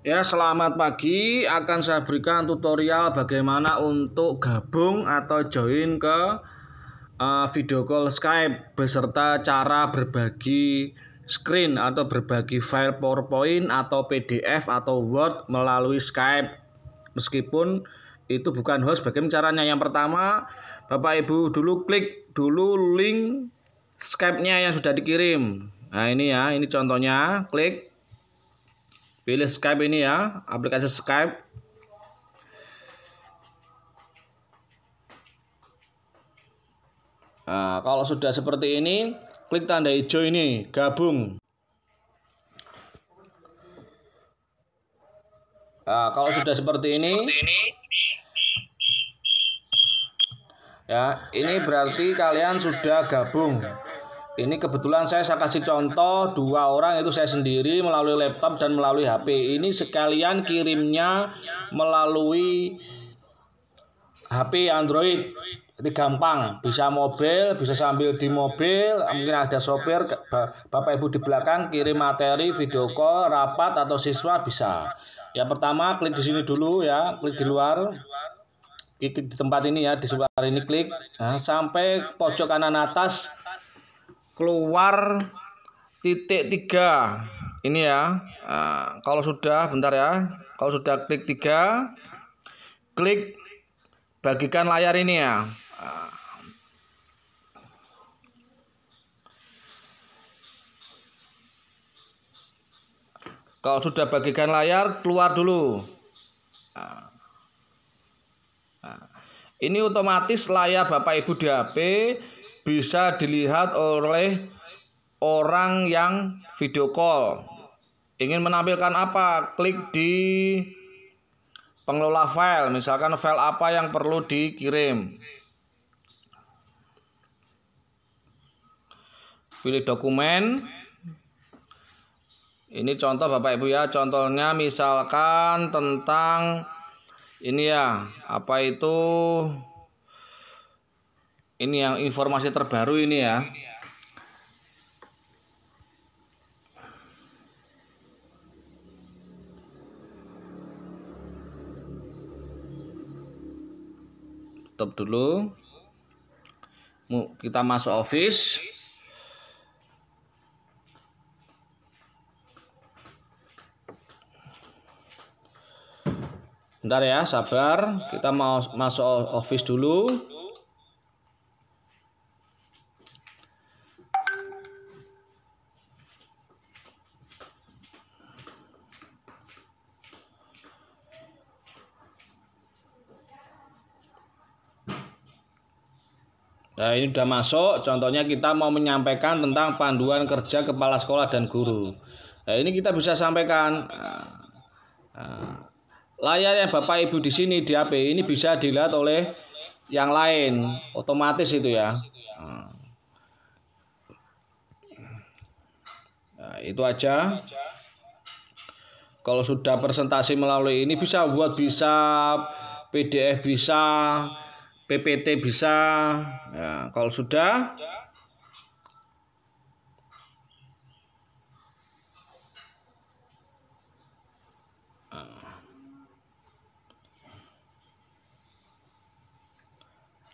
Ya, selamat pagi. Akan saya berikan tutorial bagaimana untuk gabung atau join ke uh, video call Skype beserta cara berbagi screen atau berbagi file PowerPoint atau PDF atau Word melalui Skype. Meskipun itu bukan host, bagaimana caranya? Yang pertama, Bapak Ibu dulu klik dulu link Skype-nya yang sudah dikirim. Nah, ini ya, ini contohnya, klik Pilih Skype ini ya, aplikasi Skype. Nah, kalau sudah seperti ini, klik tanda hijau ini, gabung. Nah, kalau sudah seperti ini, ya ini berarti kalian sudah gabung. Ini kebetulan saya saya kasih contoh dua orang itu saya sendiri melalui laptop dan melalui HP. Ini sekalian kirimnya melalui HP Android. Ini gampang, bisa mobil, bisa sambil di mobil, mungkin ada sopir, Bapak Ibu di belakang kirim materi, video call, rapat atau siswa bisa. Ya pertama klik di sini dulu ya, klik di luar di tempat ini ya di sebelah ini klik nah, sampai pojok kanan atas keluar titik tiga ini ya nah, kalau sudah bentar ya kalau sudah klik tiga klik bagikan layar ini ya ah. kalau sudah bagikan layar keluar dulu ah. Ah. ini otomatis layar bapak ibu di HP bisa dilihat oleh orang yang video call. Ingin menampilkan apa? Klik di pengelola file, misalkan file apa yang perlu dikirim. Pilih dokumen. Ini contoh Bapak Ibu ya, contohnya misalkan tentang ini ya, apa itu ini yang informasi terbaru ini ya. Tutup dulu. Kita masuk office. Bentar ya, sabar. Kita mau masuk office dulu. Nah, ini sudah masuk. Contohnya kita mau menyampaikan tentang panduan kerja kepala sekolah dan guru. Nah, ini kita bisa sampaikan. Nah, layar yang Bapak Ibu di sini di HP ini bisa dilihat oleh yang lain, otomatis itu ya. Nah, itu aja. Kalau sudah presentasi melalui ini bisa buat bisa PDF bisa PPT bisa. Ya, kalau sudah,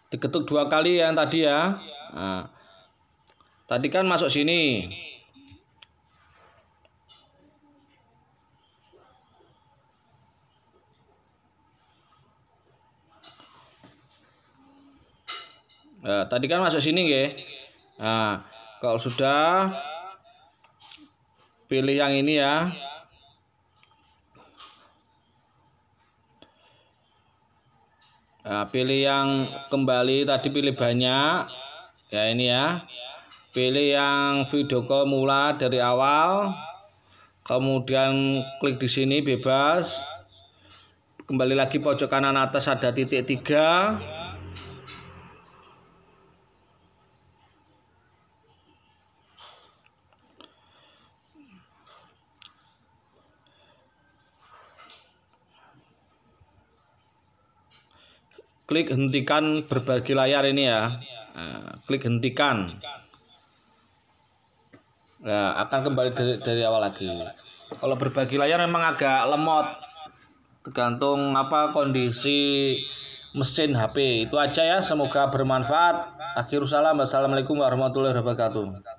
diketuk dua kali yang tadi ya. Nah, tadi kan masuk sini. Nah, tadi kan masuk sini ya. Nah, kalau sudah pilih yang ini ya. Nah, pilih yang kembali tadi pilih banyak. Ya ini ya. Pilih yang video call mula dari awal. Kemudian klik di sini bebas. Kembali lagi pojok kanan atas ada titik tiga. klik hentikan berbagi layar ini ya nah, klik hentikan nah akan kembali dari, dari awal lagi kalau berbagi layar memang agak lemot tergantung apa kondisi mesin HP itu aja ya semoga bermanfaat akhir salam wassalamualaikum warahmatullahi wabarakatuh